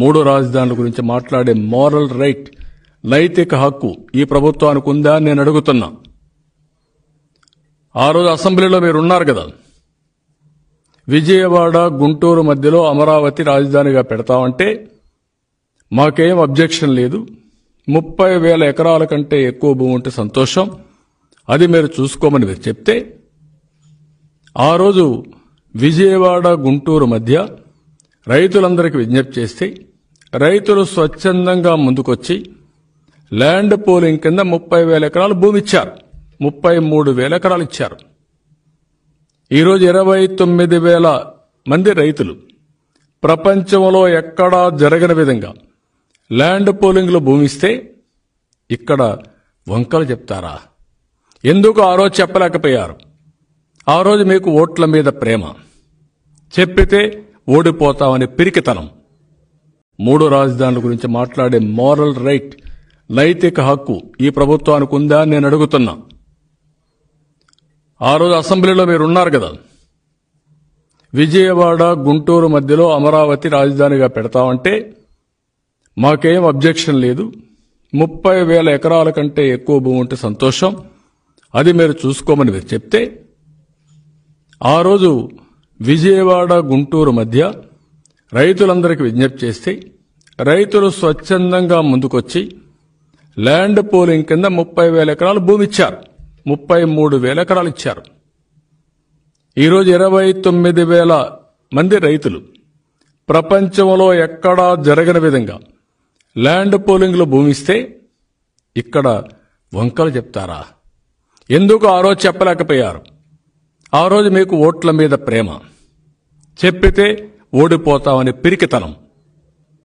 మూడు రాజధానుల గురించి మాట్లాడే మోరల్ రైట్ నైతిక హక్కు ఈ ప్రభుత్వానికి ఉందా నేను అడుగుతున్నా ఆ రోజు అసెంబ్లీలో మీరు ఉన్నారు కదా విజయవాడ గుంటూరు మధ్యలో అమరావతి రాజధానిగా పెడతామంటే మాకేం అబ్జెక్షన్ లేదు ముప్పై వేల ఎకరాల కంటే ఎక్కువ భూమి ఉంటే సంతోషం అది మీరు చూసుకోమని మీరు చెప్తే ఆ రోజు విజయవాడ గుంటూరు మధ్య రైతులందరికీ విజ్ఞప్తి చేస్తే రైతులు స్వచ్ఛందంగా ముందుకొచ్చి ల్యాండ్ పోలింగ్ కింద ముప్పై వేల ఎకరాలు భూమి ఇచ్చారు ముప్పై మూడు వేల ఎకరాలు ఇచ్చారు ఈరోజు ఇరవై తొమ్మిది వేల మంది రైతులు ప్రపంచంలో ఎక్కడా జరగని విధంగా ల్యాండ్ పోలింగ్లో భూమిస్తే ఇక్కడ వంకలు చెప్తారా ఎందుకు ఆ రోజు చెప్పలేకపోయారు ఆ రోజు మీకు ఓట్ల మీద ప్రేమ చెప్పితే ఓడిపోతామనే పిరికితనం మూడు రాజధానుల గురించి మాట్లాడే మోరల్ రైట్ నైతిక హక్కు ఈ ప్రభుత్వానికి ఉందా నేను అడుగుతున్నా ఆ రోజు అసెంబ్లీలో మీరు ఉన్నారు కదా విజయవాడ గుంటూరు మధ్యలో అమరావతి రాజధానిగా పెడతామంటే మాకేం అబ్జెక్షన్ లేదు ముప్పై వేల ఎకరాల కంటే ఎక్కువ భూమి ఉంటే సంతోషం అది మీరు చూసుకోమని మీరు చెప్తే ఆ రోజు విజయవాడ గుంటూరు మధ్య రైతులందరికీ విజ్ఞప్తి చేస్తే రైతులు స్వచ్ఛందంగా ముందుకొచ్చి ల్యాండ్ పోలింగ్ కింద ముప్పై వేల ఎకరాలు భూమి ఇచ్చారు ముప్పై మూడు వేల ఎకరాలు ఇచ్చారు ఈరోజు ఇరవై తొమ్మిది వేల మంది రైతులు ప్రపంచంలో ఎక్కడా జరగని విధంగా ల్యాండ్ పోలింగ్లో భూమిస్తే ఇక్కడ వంకలు చెప్తారా ఎందుకు ఆ రోజు చెప్పలేకపోయారు ఆ రోజు మీకు ఓట్ల మీద ప్రేమ చెప్పితే ఓడిపోతామని పిరికితనం